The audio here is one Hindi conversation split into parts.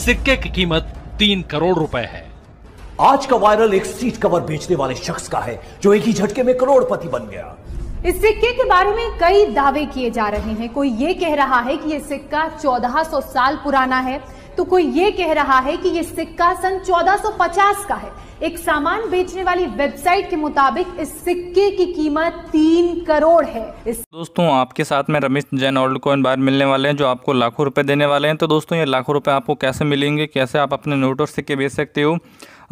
सिक्के की कीमत तीन करोड़ रुपए है आज का वायरल एक सीट कवर बेचने वाले शख्स का है जो एक ही झटके में करोड़पति बन गया इस सिक्के के बारे में कई दावे किए जा रहे हैं कोई ये कह रहा है कि ये सिक्का 1400 साल पुराना है तो कोई ये कह रहा है कि ये सिक्का सन 1450 का है एक सामान बेचने वाली वेबसाइट के मुताबिक इस सिक्के की कीमत तीन करोड़ है इस दोस्तों आपके साथ में रमेश जैन ओल्ड कॉइन बार मिलने वाले हैं जो आपको लाखों रुपए देने वाले हैं तो दोस्तों ये लाखों रुपए आपको कैसे मिलेंगे कैसे आप अपने नोट और सिक्के बेच सकते हो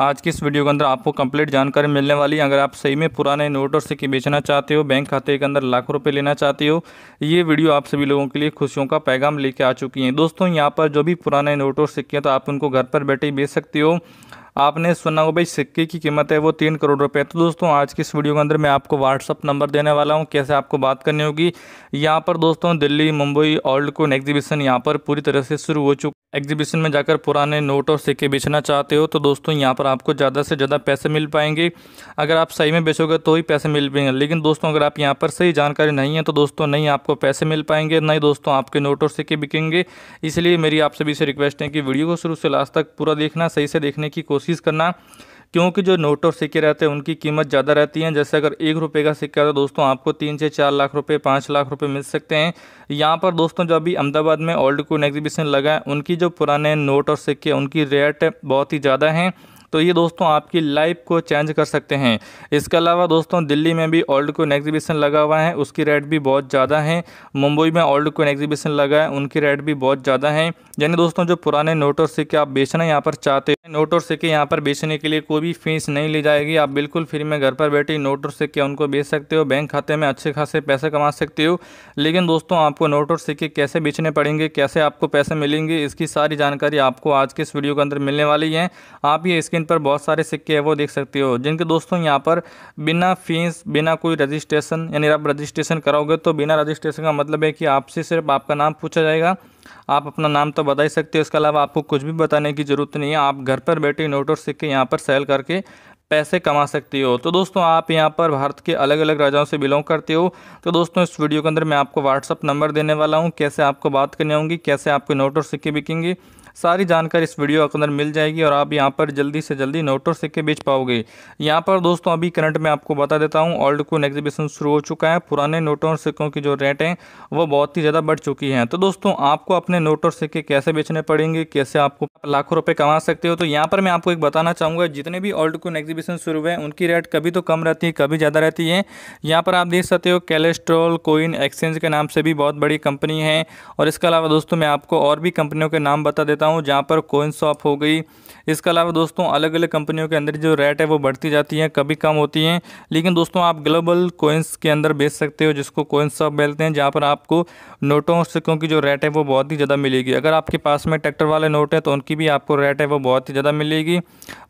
आज की इस वीडियो के अंदर आपको कंप्लीट जानकारी मिलने वाली है अगर आप सही में पुराने नोट और सिक्के बेचना चाहते हो बैंक खाते के अंदर लाखों रुपये लेना चाहते हो ये वीडियो आप सभी लोगों के लिए खुशियों का पैगाम लेके आ चुकी हैं दोस्तों यहाँ पर जो भी पुराने नोट और सिक्के हैं तो आप उनको घर पर बैठे ही बेच सकते हो आपने सुना हो भाई सिक्के की कीमत है वो तीन करोड़ रुपए तो दोस्तों आज की इस वीडियो के अंदर मैं आपको व्हाट्सअप नंबर देने वाला हूँ कैसे आपको बात करनी होगी यहाँ पर दोस्तों Delhi Mumbai old coin exhibition यहाँ पर पूरी तरह से शुरू हो चुका एग्जीबिशन में जाकर पुराने नोट और सिक्के बेचना चाहते हो तो दोस्तों यहाँ पर आपको ज़्यादा से ज़्यादा पैसे मिल पाएंगे अगर आप सही में बेचोगे तो ही पैसे मिल पाएंगे लेकिन दोस्तों अगर आप यहाँ पर सही जानकारी नहीं है तो दोस्तों नहीं आपको पैसे मिल पाएंगे नहीं दोस्तों आपके नोट और सिक्के बिकेंगे इसलिए मेरी आप सभी से रिक्वेस्ट है कि वीडियो को शुरू से लास्ट तक पूरा देखना सही से देखने की कोशिश करना क्योंकि जो नोट और सिक्के रहते हैं उनकी कीमत ज़्यादा रहती है जैसे अगर एक रुपये का सिक्का तो दोस्तों आपको तीन से चार लाख रुपये पाँच लाख रुपये मिल सकते हैं यहाँ पर दोस्तों जो अभी अहमदाबाद में ओल्ड कोन एग्जीबिशन लगा है उनकी जो पुराने नोट और सिक्के उनकी रेट बहुत ही ज़्यादा हैं तो ये दोस्तों आपकी लाइफ को चेंज कर सकते हैं इसके अलावा दोस्तों दिल्ली में भी ओल्ड कोइन एग्जीबिशन लगा हुआ है उसकी रेट भी बहुत ज़्यादा है मुंबई में ओल्ड कोइन एग्जीबिशन लगा है उनकी रेट भी बहुत ज़्यादा है यानी दोस्तों जो पुराने नोट और सिक्के आप बेचना यहाँ पर चाहते हैं नोट और सिक्के यहाँ पर बेचने के लिए कोई भी फीस नहीं ली जाएगी आप बिल्कुल फ्री में घर पर बैठे नोट और सिक्के उनको बेच सकते हो बैंक खाते में अच्छे खासे पैसे कमा सकते हो लेकिन दोस्तों आपको नोट और सिक्के कैसे बेचने पड़ेंगे कैसे आपको पैसे मिलेंगे इसकी सारी जानकारी आपको आज के इस वीडियो के अंदर मिलने वाली है आप ये इसके जिन पर बहुत सारे सिक्के हैं वो देख सकते हो जिनके दोस्तों यहाँ पर बिना फीस बिना कोई रजिस्ट्रेशन यानी आप रजिस्ट्रेशन कराओगे तो बिना रजिस्ट्रेशन का मतलब है कि आपसे सिर्फ आपका नाम पूछा जाएगा आप अपना नाम तो बता ही सकते हो इसके अलावा आपको कुछ भी बताने की ज़रूरत नहीं है आप घर पर बैठे नोट और सिक्के यहाँ पर सेल करके पैसे कमा सकती हो तो दोस्तों आप यहाँ पर भारत के अलग अलग राज्यों से बिलोंग करते हो तो दोस्तों इस वीडियो के अंदर मैं आपको व्हाट्सअप नंबर देने वाला हूँ कैसे आपको बात करनी होंगी कैसे आपके नोट और सिक्के बिकेंगे सारी जानकारी इस वीडियो के अंदर मिल जाएगी और आप यहाँ पर जल्दी से जल्दी नोट और सिक्के बेच पाओगे यहाँ पर दोस्तों अभी करंट में आपको बता देता हूँ ओल्ड कोइन एग्जीबिशन शुरू हो चुका है पुराने नोटों और सिक्कों की जो रेट हैं वो बहुत ही ज़्यादा बढ़ चुकी हैं तो दोस्तों आपको अपने नोट और सिक्के कैसे बेचने पड़ेंगे कैसे आपको लाखों रुपये कमा सकते हो तो यहाँ पर मैं आपको एक बताना चाहूँगा जितने भी ओल्ड कोइन एग्जीबिशन शुरू हुए हैं उनकी रेट कभी तो कम रहती है कभी ज़्यादा रहती है यहाँ पर आप देख सकते हो कैलेस्ट्रोल कोइन एक्सचेंज के नाम से भी बहुत बड़ी कंपनी है और इसके अलावा दोस्तों मैं आपको और भी कंपनियों के नाम बता देता देता हूँ जहाँ पर कोइन शॉप हो गई इसके अलावा दोस्तों अलग अलग कंपनियों के अंदर जो रेट है वो बढ़ती जाती है कभी कम होती हैं लेकिन दोस्तों आप ग्लोबल कोइंस के अंदर बेच सकते हो जिसको कोइंस शॉप बोलते हैं जहाँ पर आपको नोटों और सिक्कों की जो रेट है वो बहुत ही ज़्यादा मिलेगी अगर आपके पास में ट्रैक्टर वाले नोट है तो उनकी भी आपको रेट है वो बहुत ही ज़्यादा मिलेगी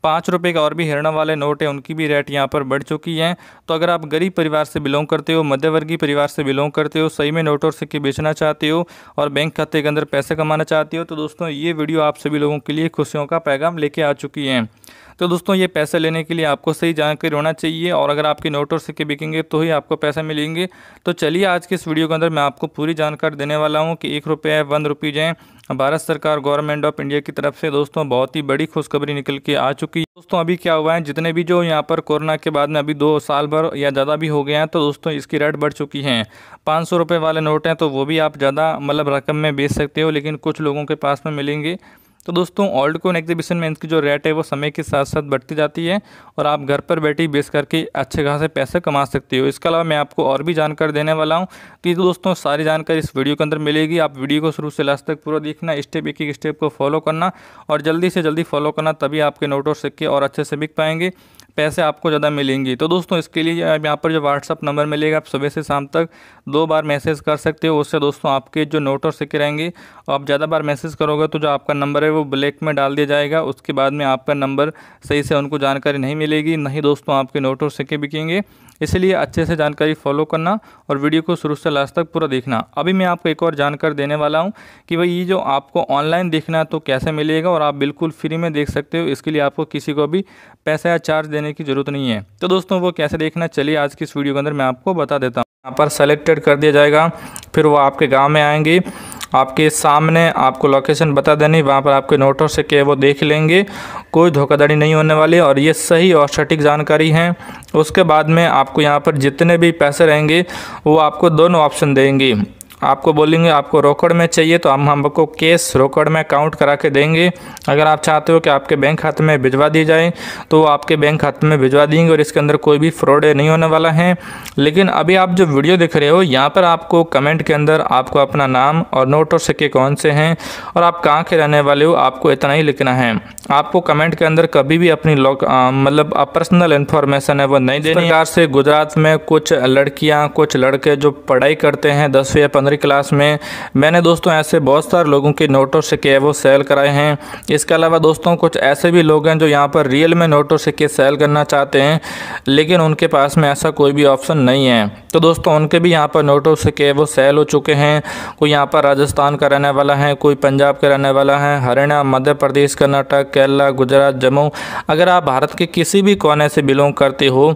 पाँच रुपये का और भी हिरणा वाले नोट है उनकी भी रेट यहाँ पर बढ़ चुकी है तो अगर आप गरीब परिवार से बिलोंग करते हो मध्यवर्गीय परिवार से बिलोंग करते हो सही में नोट और सिक्के बेचना चाहते हो और बैंक खाते के अंदर पैसे कमाना चाहते हो तो दोस्तों ये वीडियो आप सभी लोगों के लिए खुशियों का पैगाम लेके आ चुकी हैं तो दोस्तों ये पैसे लेने के लिए आपको सही जानकारी होना चाहिए और अगर आपके नोट और सिक्के बिकेंगे तो ही आपको पैसे मिलेंगे तो चलिए आज के इस वीडियो के अंदर मैं आपको पूरी जानकारी देने वाला हूँ कि एक रुपये वन रुपीज़ हैं भारत सरकार गवर्नमेंट ऑफ इंडिया की तरफ से दोस्तों बहुत ही बड़ी खुशखबरी निकल के आ चुकी है दोस्तों अभी क्या हुआ है जितने भी जो यहाँ पर कोरोना के बाद में अभी दो साल भर या ज़्यादा भी हो गए हैं तो दोस्तों इसकी रेट बढ़ चुकी हैं पाँच सौ रुपये वाले नोट हैं तो वो भी आप ज़्यादा मतलब रकम में बेच सकते हो लेकिन कुछ लोगों के पास में मिलेंगे तो दोस्तों ओल्ड कोइन एग्जीबिशन में इनकी जो रेट है वो समय के साथ साथ बढ़ती जाती है और आप घर पर बैठी बेच करके अच्छे खासे पैसे कमा सकते हो इसके अलावा मैं आपको और भी जानकारी देने वाला हूँ तो ये तो दोस्तों सारी जानकारी इस वीडियो के अंदर मिलेगी आप वीडियो को शुरू से लास्ट तक पूरा देखना स्टेप एक एक स्टेप को फॉलो करना और जल्दी से जल्दी फॉलो करना तभी आपके नोट और सिक्के और अच्छे से बिक पाएंगे पैसे आपको ज़्यादा मिलेंगी तो दोस्तों इसके लिए यहाँ पर जो व्हाट्सअप नंबर मिलेगा आप सुबह से शाम तक दो बार मैसेज कर सकते हो उससे दोस्तों आपके जो नोट और सिक्के रहेंगे आप ज़्यादा बार मैसेज करोगे तो जो आपका नंबर है वो ब्लैक में डाल दिया जाएगा उसके बाद में आपका नंबर सही से उनको जानकारी नहीं मिलेगी नहीं दोस्तों आपके नोट और सिक्के बिकेंगे इसलिए अच्छे से जानकारी फॉलो करना और वीडियो को शुरू से लास्ट तक पूरा देखना अभी मैं आपको एक और जानकारी देने वाला हूँ कि भाई ये जो आपको ऑनलाइन देखना है तो कैसे मिलेगा और आप बिल्कुल फ्री में देख सकते हो इसके लिए आपको किसी को भी पैसा या चार्ज देने की ज़रूरत नहीं है तो दोस्तों वो कैसे देखना चलिए आज की इस वीडियो के अंदर मैं आपको बता देता हूँ यहाँ पर सेलेक्टेड कर दिया जाएगा फिर वो आपके गाँव में आएंगे आपके सामने आपको लोकेशन बता देनी वहाँ पर आपके नोटों से के वो देख लेंगे कोई धोखाधड़ी नहीं होने वाली और ये सही और सटीक जानकारी है उसके बाद में आपको यहाँ पर जितने भी पैसे रहेंगे वो आपको दोनों ऑप्शन देंगे आपको बोलेंगे आपको रोकड़ में चाहिए तो हम हमको केस रोकड़ में काउंट करा के देंगे अगर आप चाहते हो कि आपके बैंक खाते में भिजवा दी जाए तो आपके बैंक खाते में भिजवा देंगे और इसके अंदर कोई भी फ्रॉड नहीं होने वाला है लेकिन अभी आप जो वीडियो देख रहे हो यहाँ पर आपको कमेंट के अंदर आपको अपना नाम और नोट और सिक्के कौन से हैं और आप कहाँ के रहने वाले हो आपको इतना ही लिखना है आपको कमेंट के अंदर कभी भी अपनी मतलब पर्सनल इन्फॉर्मेशन है वो नहीं देने से गुजरात में कुछ लड़कियाँ कुछ लड़के जो पढ़ाई करते हैं दसवीं या पंद्रह प्राइमरी क्लास में मैंने दोस्तों ऐसे बहुत सारे लोगों के नोटों सिक्के वो सेल कराए हैं इसके अलावा दोस्तों कुछ ऐसे भी लोग हैं जो यहाँ पर रियल में नोटों सिक्के सेल करना चाहते हैं लेकिन उनके पास में ऐसा कोई भी ऑप्शन नहीं है तो दोस्तों उनके भी यहाँ पर नोटों सिक्के वो सेल हो चुके हैं कोई यहाँ पर राजस्थान का रहने वाला है कोई पंजाब का रहने वाला है हरियाणा मध्य प्रदेश कर्नाटक केरला गुजरात जम्मू अगर आप भारत के किसी भी कोने से बिलोंग करते हो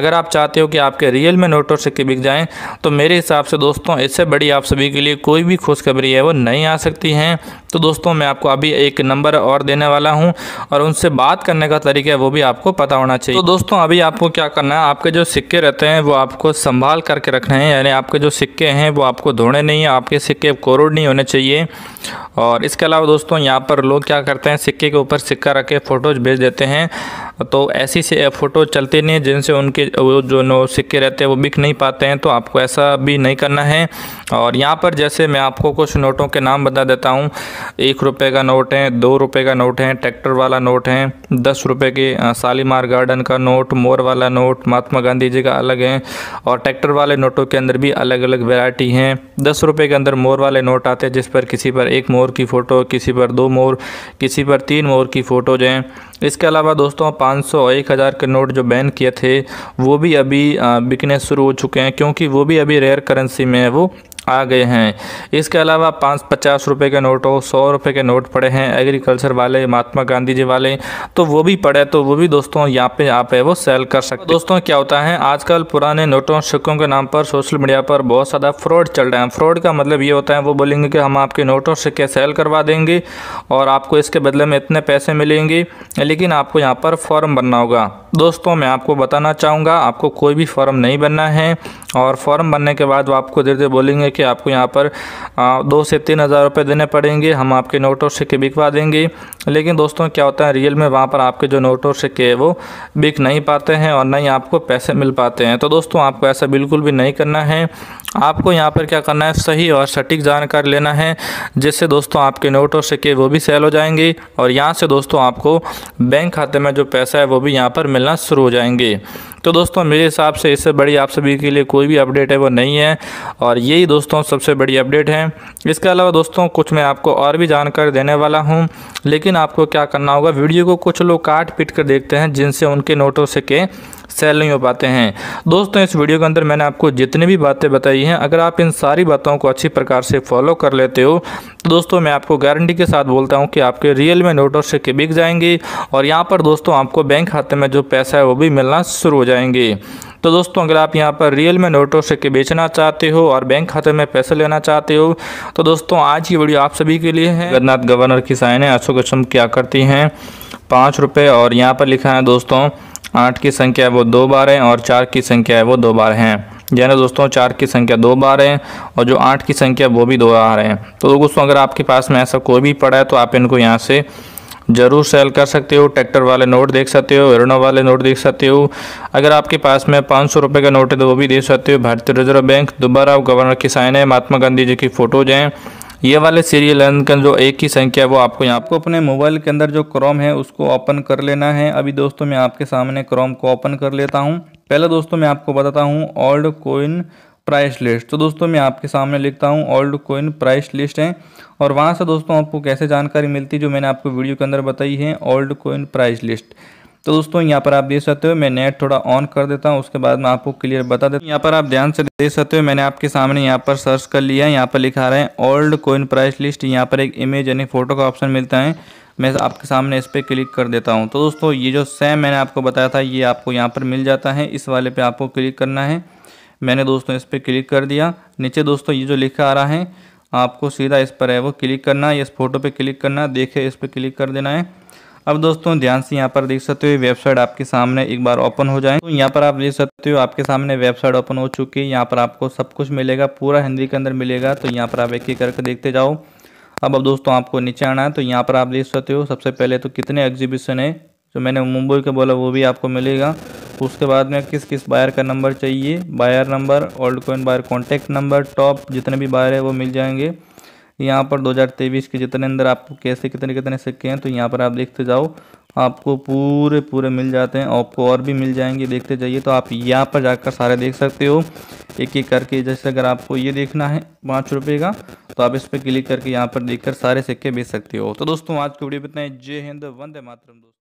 अगर आप चाहते हो कि आपके रियल में नोटों सिक्के बिक जाएँ तो मेरे हिसाब से दोस्तों इससे बड़ी आप सभी के लिए कोई भी खुशखबरी है वो नहीं आ सकती हैं तो दोस्तों मैं आपको अभी एक नंबर और देने वाला हूँ और उनसे बात करने का तरीका है वो भी आपको पता होना चाहिए तो दोस्तों अभी आपको क्या करना है आपके जो सिक्के रहते हैं वो आपको संभाल करके रखने हैं यानी आपके जो सिक्के हैं वो आपको धोने नहीं है आपके सिक्के कोरोड नहीं होने चाहिए और इसके अलावा दोस्तों यहाँ पर लोग क्या करते हैं सिक्के के ऊपर सिक्का रख के फ़ोटोज़ भेज देते हैं तो ऐसी से फ़ोटो चलते नहीं जिनसे उनके वो जो सिक्के रहते हैं वो बिक नहीं पाते हैं तो आपको ऐसा भी नहीं करना है और और यहाँ पर जैसे मैं आपको कुछ नोटों के नाम बता देता हूँ एक रुपये का नोट है दो रुपये का नोट है ट्रैक्टर वाला नोट है दस रुपये के शालीमार गार्डन का नोट मोर वाला नोट महात्मा गांधी जी का अलग है और ट्रैक्टर वाले नोटों के अंदर भी अलग अलग वेराइटी हैं दस रुपये के अंदर मोर वाले नोट आते हैं जिस पर किसी पर एक मोर की फ़ोटो किसी पर दो मोर किसी पर तीन मोर की फ़ोटो हैं इसके अलावा दोस्तों 500 सौ एक हज़ार के नोट जो बैन किए थे वो भी अभी बिकने शुरू हो चुके हैं क्योंकि वो भी अभी रेयर करेंसी में है वो आ गए हैं इसके अलावा पाँच पचास रुपये के नोट हो सौ रुपये के नोट पड़े हैं एग्रीकल्चर वाले महात्मा गांधी जी वाले तो वो भी पड़े तो वो भी दोस्तों यहाँ पे आप है वो सेल कर सकते तो दोस्तों क्या होता है आजकल पुराने नोटों सिक्कों के नाम पर सोशल मीडिया पर बहुत ज़्यादा फ्रॉड चल रहे हैं फ्रॉड का मतलब ये होता है वो बोलेंगे कि हम आपके नोटों सिक्के सेल करवा देंगे और आपको इसके बदले में इतने पैसे मिलेंगे लेकिन आपको यहाँ पर फॉर्म भरना होगा दोस्तों मैं आपको बताना चाहूँगा आपको कोई भी फॉर्म नहीं बनना है और फॉर्म बनने के बाद वो आपको धीरे धीरे बोलेंगे कि आपको यहाँ पर आ, दो से तीन हज़ार रुपये देने पड़ेंगे हम आपके नोट और सिक्के बिकवा देंगे लेकिन दोस्तों क्या होता है रियल में वहाँ पर आपके जो नोट और सिक्के है वो बिक नहीं पाते हैं और ना ही आपको पैसे मिल पाते हैं तो दोस्तों आपको ऐसा बिल्कुल भी नहीं करना है आपको यहाँ पर क्या करना है सही और सटीक जानकारी लेना है जिससे दोस्तों आपके नोट और सिक्के वो भी सेल हो जाएंगे और यहाँ से दोस्तों आपको बैंक खाते में जो पैसा है वो भी यहाँ पर मिलना शुरू हो जाएंगे तो दोस्तों मेरे हिसाब से इससे बड़ी आप सभी के लिए कोई भी अपडेट है वो नहीं है और यही दोस्तों सबसे बड़ी अपडेट है इसके अलावा दोस्तों कुछ मैं आपको और भी जानकारी देने वाला हूँ लेकिन आपको क्या करना होगा वीडियो को कुछ लोग काट पीट कर देखते हैं जिनसे उनके नोटों से के सेल नहीं हो पाते हैं दोस्तों इस वीडियो के अंदर मैंने आपको जितनी भी बातें बताई हैं अगर आप इन सारी बातों को अच्छी प्रकार से फॉलो कर लेते हो तो दोस्तों मैं आपको गारंटी के साथ बोलता हूँ कि आपके रियल में नोट और सिक्के बिक जाएंगे और यहाँ पर दोस्तों आपको बैंक खाते में जो पैसा है वो भी मिलना शुरू हो जाएंगे तो दोस्तों अगर आप यहाँ पर रियल में नोटों सिक्के बेचना चाहते हो और बैंक खाते में पैसे लेना चाहते हो तो दोस्तों आज की वीडियो आप सभी के लिए है जगन्नाथ गवर्नर की साइन है अशोक अशम क्या करती हैं पाँच रुपये और यहाँ पर लिखा है दोस्तों आठ की संख्या है वो दो बार है और चार की संख्या है वो दो बार है यानी दोस्तों चार की संख्या दो बार है और जो आठ की संख्या वो भी दो बार है तो दोस्तों अगर आपके पास में ऐसा कोई भी पड़ा है तो आप इनको यहाँ से ज़रूर सेल कर सकते हो ट्रैक्टर वाले नोट देख सकते हो एरोना वाले नोट देख सकते हो अगर आपके पास में पाँच सौ रुपये का नोट है तो वो भी देख सकते हो भारतीय रिजर्व बैंक दोबारा गवर्नर की साइन है महात्मा गांधी जी की फ़ोटोज हैं ये वाले सीरियल का जो एक ही संख्या है वो आपको यहाँ आपको अपने मोबाइल के अंदर जो क्रोम है उसको ओपन कर लेना है अभी दोस्तों मैं आपके सामने क्रोम को ओपन कर लेता हूँ पहले दोस्तों मैं आपको बताता हूँ ओल्ड कोइन प्राइस लिस्ट तो दोस्तों मैं आपके सामने लिखता हूँ ओल्ड कोइन प्राइस लिस्ट है और वहाँ से दोस्तों आपको कैसे जानकारी मिलती जो मैंने आपको वीडियो के अंदर बताई है ओल्ड कोइन प्राइस लिस्ट तो दोस्तों यहाँ पर आप देख सकते हो मैं नेट थोड़ा ऑन कर देता हूँ उसके बाद मैं आपको क्लियर बता देता हूँ यहाँ पर आप ध्यान से देख सकते हो मैंने आपके सामने यहाँ पर सर्च कर लिया है यहाँ पर लिखा रहे हैं ओल्ड कोइन प्राइस लिस्ट यहाँ पर एक इमेज यानी फोटो का ऑप्शन मिलता है मैं आपके सामने इस पर क्लिक कर देता हूँ तो दोस्तों ये जो सेम मैंने आपको बताया था ये आपको यहाँ पर मिल जाता है इस वाले पर आपको क्लिक करना है मैंने दोस्तों इस पर क्लिक कर दिया नीचे दोस्तों ये जो लिखा आ रहा है आपको सीधा इस पर है वो क्लिक करना है इस फोटो पे क्लिक करना है देखे इस पर क्लिक कर देना है अब दोस्तों ध्यान से यहाँ पर देख सकते हो वेबसाइट आपके सामने एक बार ओपन हो जाए तो यहाँ पर आप देख सकते हो आपके सामने वेबसाइट ओपन हो चुकी है यहाँ पर आपको सब कुछ मिलेगा पूरा हिंदी के अंदर मिलेगा तो यहाँ पर आप एक एक करके देखते जाओ अब अब दोस्तों आपको नीचे आना है तो यहाँ पर आप देख सकते हो सबसे पहले तो कितने एग्जीबिशन है जो मैंने मुंबई का बोला वो भी आपको मिलेगा उसके बाद में किस किस बायर का नंबर चाहिए buyer number old coin buyer contact number top जितने भी बायर है वो मिल जाएंगे यहाँ पर 2023 के जितने अंदर आपको कैसे कितने कितने सिक्के हैं तो यहाँ पर आप देखते जाओ आपको पूरे पूरे मिल जाते हैं आपको और भी मिल जाएंगे देखते जाइए तो आप यहाँ पर जाकर सारे देख सकते हो एक एक करके जैसे अगर आपको ये देखना है पाँच रुपये का तो आप इस पर क्लिक करके यहाँ पर देखकर सारे सिक्के बेच सकते हो तो दोस्तों आज की वीडियो में इतना जय हिंद वंदे मातरम